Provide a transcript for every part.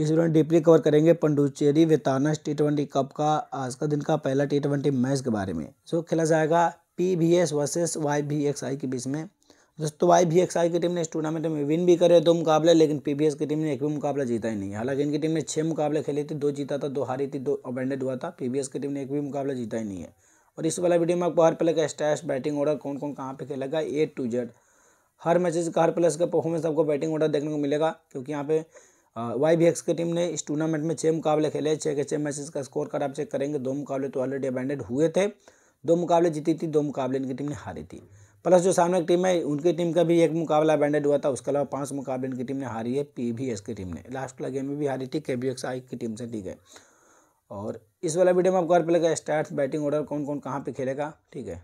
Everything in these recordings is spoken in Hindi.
इस में डीपली कवर करेंगे पंडुचेरी वेताना टी ट्वेंटी कप का आज का दिन का पहला टी ट्वेंटी मैच के बारे में सो खेला जाएगा P V S versus Y V X I के बीच में दोस्तों वाई वी एक्स आई की टीम ने इस टूर्नामेंट में विन भी करे दो मुकाबले लेकिन पी बी एस की टीम ने एक भी मुकाबला जीता ही नहीं हालांकि इनकी टीम ने छः मुकाबले खेले थे दो जीता था दो हारी थी दो अबेंडेड हुआ था पी बी एस की टीम ने एक भी मुकाबला जीता ही नहीं है और इस वाला वीडियो में आपको हर प्ले का स्टैट्स बैटिंग ऑर्डर कौन कौन कहाँ पे खेलेगा ए टू जेड हर मैच का हर प्लेस का परफॉर्मेंस आपको बैटिंग ऑर्डर देखने को मिलेगा क्योंकि यहाँ पे वाई भी एक्स की टीम ने इस टूर्नामेंट में छः मुकाबले खेले छः के छः मैचेस का स्कोर कर आप चेक करेंगे दो मुकाबले तो ऑलरेडी अबैंडेड हुए थे दो मुकाबले जीती थी दो मुकाबले इनकी टीम ने हारी थी प्लस जो सामने की टीम है उनकी टीम का भी एक मुकाबला अबैंडेड हुआ था उसके अलावा पाँच मुकाबले इनकी टीम ने हारी है पी भी एस की टीम ने लास्ट वाला गेम में भी हारी थी के बी एक्स आई की टीम से ठीक है और इस वाला वीडियो में आपको हर प्लेयर का स्टार्ट बैटिंग ऑर्डर कौन कौन कहाँ पर खेलेगा ठीक है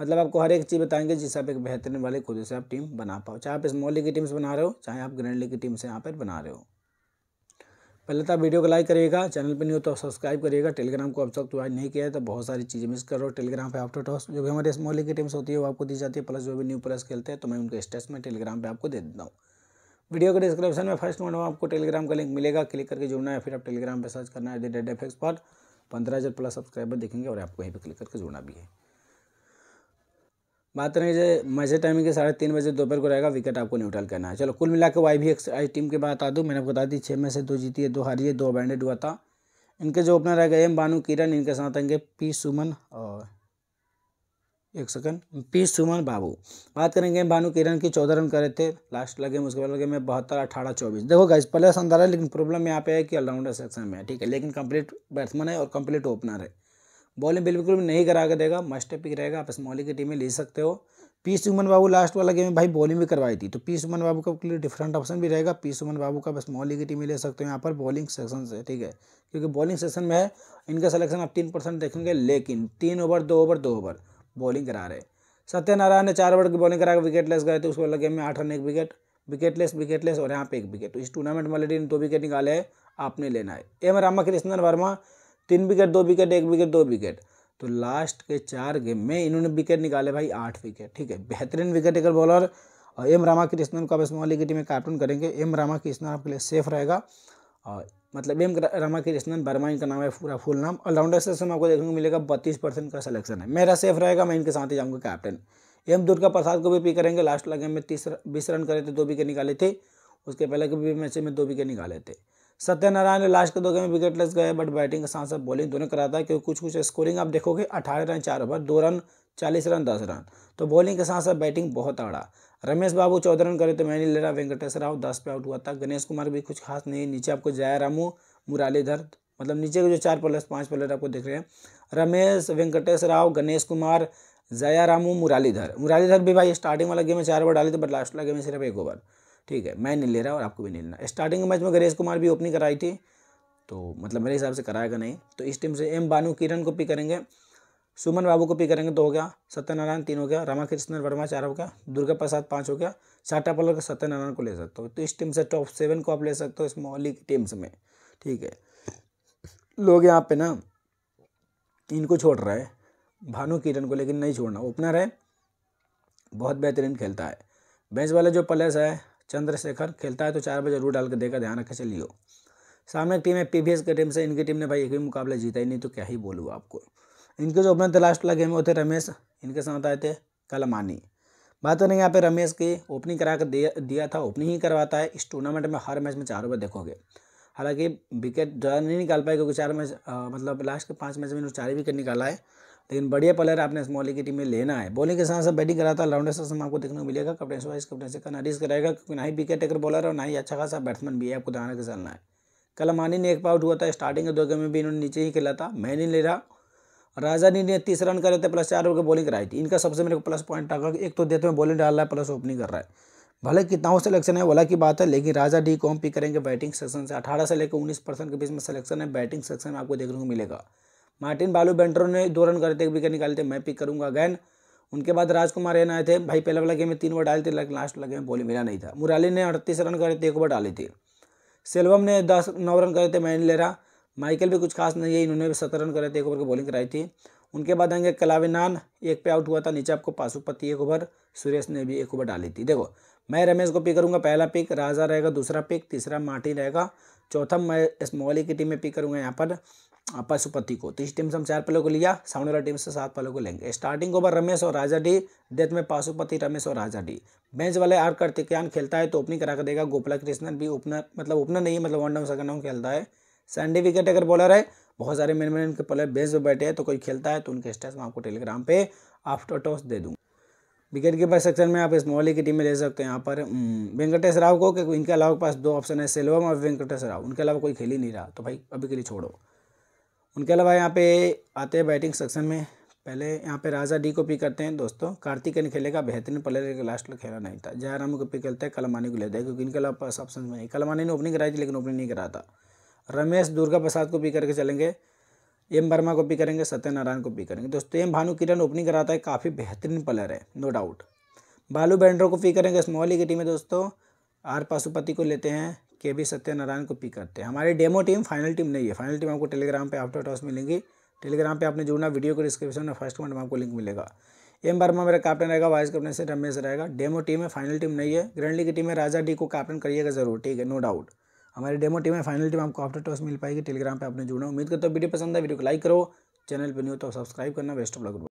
मतलब आपको हर एक चीज़ बताएंगे जिससे आप एक बेहतरीन वाले खुद से आप टीम बना पाओ चाहे आप स्मॉल लीग की टीम से बना रहे हो चाहे आप ग्रैंड लीग की टीम से यहाँ पर बना रहे हो पहले तो आप वीडियो को लाइक करिएगा चैनल पर नहीं हो तो सब्सक्राइब करिएगा टेलीग्राम को अब तक तो ज्वाइन नहीं किया है तो बहुत सारी चीज़ें मिस करो टेलीग्राम पे आफ्टर टॉस जो भी हमारे मोहल्ले की टीम्स होती है वो आपको दी जाती है प्लस जो भी न्यू प्लस खेलते हैं तो मैं उनके स्टेट्स में टेलीग्राम पर आपको दे देता हूँ वीडियो के डिस्क्रिप्शन में फर्स्ट नोट आपको टेलीग्राम का लिंक मिलेगा क्लिक करके जुड़ना है फिर आप टेलीग्राम पर सर्च करना है डेड एफ पर पंद्रह हज़ार प्लस सब्सक्राइबर देखेंगे और आपको यहीं पर क्लिक करके जुड़ना भी है बात करेंगे जो मजे टाइमिंग के साढ़े तीन बजे दोपहर को रहेगा विकेट आपको न्यूट्रल करना है चलो कुल मिलाकर वाई भी आई टीम की बात आ दूँ मैंने आपको बता दी छः में से दो जीती है दो हारी है दो अबैंडेड हुआ था इनके जो ओपनर रहेगा एम बानू किरण इनके साथ आएंगे पी सुमन और एक सेकंड पी सुमन बाबू बात करेंगे एम बानु किरण की चौदह रन करे थे लास्ट लगे उसके बाद लगे मैं बहत्तर अठारह चौबीस देखो गाइस पहले रन लेकिन प्रॉब्लम यहाँ पे है कि ऑलराउंडर सेक्शन में है ठीक है लेकिन कंप्लीट बैट्समैन है और कंप्लीट ओपनर है बॉलिंग बिल्कुल भी नहीं करा के देगा मस्ट पिक रहेगा आप स्मॉली की टीम में ले सकते हो पी सुमन बाबू लास्ट वाला गेम में भाई बॉलिंग भी करवाई थी तो पी सुमन बाबू का लिए डिफरेंट ऑप्शन भी रहेगा पी सुमन बाबू का बस मॉली की टीम में ले सकते हो यहाँ पर बॉलिंग सेक्शन से ठीक है क्योंकि बॉलिंग सेक्शन में है इनका सिलेक्शन आप तीन परसेंट देखेंगे लेकिन तीन ओवर दो ओवर दो ओवर बॉलिंग करा रहे सत्यनारायण ने चार ओवर की बॉलिंग करा विकेट लेस गए थे उस वाला गेम में आठ रन एक wicket wicketless wicketless और यहाँ पे एक विकेट तो इस टूर्नामेंट में ऑलरेडी दो विकेट निकाले हैं आपने लेना है एम रामा कृष्णन वर्मा तीन विकेट दो विकेट एक विकेट दो विकेट तो लास्ट के चार गेम में इन्होंने विकेट निकाले भाई आठ विकेट ठीक है बेहतरीन विकेट टेकर बॉलर और एम रामाकृष्णन को आप इस माली की टीम में कैप्टन करेंगे एम रामाकृष्णन आपके लिए सेफ रहेगा और मतलब एम रामाकृष्णन वर्मा इनका नाम है पूरा फुल नाम ऑलराउंडर से में आपको देखने को मिलेगा बत्तीस परसेंट का सिलेक्शन है मेरा सेफ रहेगा मैं इनके साथ ही जाऊँगा कैप्टन एम दुर्गा प्रसाद को भी पी करेंगे लास्ट वाला गेम में तीस बीस रन करे थे दो विकेट निकाले थे उसके पहले के भी मैच में दो विकेट निकाले थे सत्यनारायण लास्ट के दो गेम में विकेटलेस गए बट बैटिंग के साथ साथ बॉलिंग दोनों कराता है क्योंकि कुछ कुछ स्कोरिंग आप देखोगे अठारह रन चार ओवर दो रन चालीस रन दस रन तो बॉलिंग के साथ साथ बैटिंग बहुत आड़ा रमेश बाबू चौदह रन करे तो मैंने ले रहा वेंकटेश राव दस पे आउट हुआ था गणेश कुमार भी कुछ खास नहीं नीचे आपको जया रामू मुरालीधर मतलब नीचे के जो चार प्लेयर्स पांच प्लेयर आपको देख रहे हैं रमेश वेंकटेश राव गणेश कुमार जया रामू मुरालीधर मुरालीधर भी भाई स्टार्टिंग वाला गेम में चार ओवर डाले थे बट लास्ट वाला गेम में सिर्फ एक ओवर ठीक है मैं नहीं ले रहा और आपको भी नहीं लेना स्टार्टिंग मैच में गणेश कुमार भी ओपनिंग कराई थी तो मतलब मेरे हिसाब से कराएगा नहीं तो इस टीम से एम बानु किरण को पिक करेंगे सुमन बाबू को पिक करेंगे दो हो गया सत्यनारायण तीन हो गया रामाकृष्णन वर्मा चार हो गया दुर्गा प्रसाद पाँच हो गया साटा पलर का सत्यनारायण को ले सकते हो तो इस टीम से टॉप सेवन को आप ले सकते हो इस मौलिक की टीम्स में ठीक है लोग यहाँ पे ना इनको छोड़ रहा है भानु किरण को लेकिन नहीं छोड़ना ओपनर है बहुत बेहतरीन खेलता है बेंच वाला जो प्लेयर्स है चंद्रशेखर खेलता है तो चार बजे जरूर डाल के देगा ध्यान रखे चलिए सामने की टीम है पी की टीम से इनकी टीम ने भाई एक भी मुकाबला जीता ही नहीं तो क्या ही बोलूँ आपको इनके जो ओपनर थे लास्ट वाला गेम होते रमेश इनके साथ आए थे कलमानी बात करें तो यहाँ पे रमेश की ओपनिंग करा कर दिया दिया था ओपनिंग ही करवाता है इस टूर्नामेंट में हर मैच में चारों ओवर देखोगे हालांकि विकेट ज़्यादा नहीं निकाल पाए क्योंकि चार मैच मतलब लास्ट के पाँच मैच में इन्होंने चार ही विकेट निकाला है लेकिन बढ़िया प्लेयर आपने स्मॉली की टीम में लेना है बॉलिंग के साथ साथ बैटिंग कराता लाउंडर सिस्टम आपको देखने को मिलेगा कप्टन वाइस कप्टन से रिस्क रहेगा क्योंकि ना ही विकेट टेकर बॉलर और ना ही अच्छा खासा बैट्समैन भी है आपको ध्यान रखकर चलना है कल मानी ने एक पाउट हुआ था स्टार्टिंग के दो गेम में भी इन्होंने नीचे ही खेला था मैं नहीं ले रहा राजा ने तीस रन करे थे प्लस चार ओवर की बॉलिंग कराई थी इनका सबसे मेरे को प्लस पॉइंट था एक तो देते हुए बॉलिंग डाल रहा है प्लस ओपनिंग कर रहा है भले कितना सिलेक्शन है वाला की बात है लेकिन राजा डी को हम पिक करेंगे बैटिंग सेक्शन से अठारह से लेकर उन्नीस परसेंट के बीच में सिलेक्शन है बैटिंग सेक्शन में आपको देखने को मिलेगा मार्टिन बालू बेंटरो ने दो रन करते विकेट निकालते मैं पिक करूंगा अगैन उनके बाद राजकुमार रैन आए थे भाई पहले वाला गेम में तीन ओवर डाले थे लास्ट वाला गेम बॉलिंग मिला नहीं था मुराली ने अड़तीस रन करे थे एक ओवर डाली थी सेल्वम ने दस नौ रन करे थे मैं नहीं ले रहा माइकल भी कुछ खास नहीं है इन्होंने भी सत्रह रन करे थे एक ओवर की बॉलिंग कराई थी उनके बाद आएंगे कलाविनान एक पे आउट हुआ था नीचे आपको पाशुपति एक ओवर सुरेश ने भी एक ओवर डाली थी देखो मैं रमेश को पिक करूंगा पहला पिक राजा रहेगा दूसरा पिक तीसरा मार्टिन रहेगा चौथा मैं स्मॉली की टीम में पिक करूंगा यहाँ पर पशुपति को तो इस टीम से हम चार पलों को लिया सामने वाला टीम से सात पलों को लेंगे स्टार्टिंग ओवर रमेश और राजा डी डेथ में पाशुपति रमेश और राजा डी बेंच वाले आर कार्तिकयान खेलता है तो ओपनिंग करा कर देगा गोपला कृष्णन भी ओपनर मतलब ओपनर नहीं मतलब वन डाउन सेकंड डाउन खेलता है सैंडी विकेट अगर बॉलर है बहुत सारे मेन मेन के प्लेयर बेंच पर बैठे हैं तो कोई खेलता है तो उनके स्टेस में आपको टेलीग्राम पे आफ्टर टॉस दे दूँगा विकेट कीपर सेक्शन में आप इस मोहल्ले की टीम में ले सकते हैं यहाँ पर हम्म, वेंकटेश राव को क्योंकि इनके अलावा पास दो ऑप्शन है सेलवम और वेंकटेश राव उनके अलावा कोई खेल ही नहीं रहा तो भाई अभी के लिए छोड़ो उनके अलावा यहाँ पे आते हैं बैटिंग सेक्शन में पहले यहाँ पे राजा डी को पिक करते हैं दोस्तों कार्तिकेन खेलेगा बेहतरीन प्लेयर लास्ट में खेला नहीं था जयराम को पिक करते हैं कलमानी को लेते हैं क्योंकि इनके अलावा पास ऑप्शन में नहीं कलमानी ने ओपनिंग कराई थी लेकिन ओपनिंग नहीं करा था रमेश दुर्गा प्रसाद को पिक करके चलेंगे एम वर्मा को पिक करेंगे सत्यनारायण को पिक करेंगे दोस्तों एम भानु किरण ओपनिंग कराता है काफ़ी बेहतरीन प्लेयर है नो डाउट बालू बैंड्रो को पिक करेंगे स्मॉली की टीम में दोस्तों आर पाशुपति को लेते हैं के बी सत्यनारायण को पिक करते हैं हमारी डेमो टीम फाइनल टीम नहीं है फाइनल टीम आपको टेलीग्राम पे आफ्टर टॉस मिलेंगी टेलीग्राम पे आपने जुड़ना वीडियो के डिस्क्रिप्शन में फर्स्ट पॉइंट में आपको लिंक मिलेगा एम वर्मा मेरा कैप्टन रहेगा वाइस कैप्टन से रमेश रहेगा डेमो टीम है फाइनल टीम नहीं है ग्रैंड लीग की टीम है राजा डी को कैप्टन करिएगा जरूर ठीक है नो डाउट हमारी डेमो टीम है फाइनल टीम आपको आफ्टर टॉस मिल पाएगी टेलीग्राम पर आपने जुड़ना उम्मीद करता हूँ वीडियो पसंद है वीडियो को लाइक करो चैनल पर न्यू तो सब्सक्राइब करना बेस्ट ऑफ लग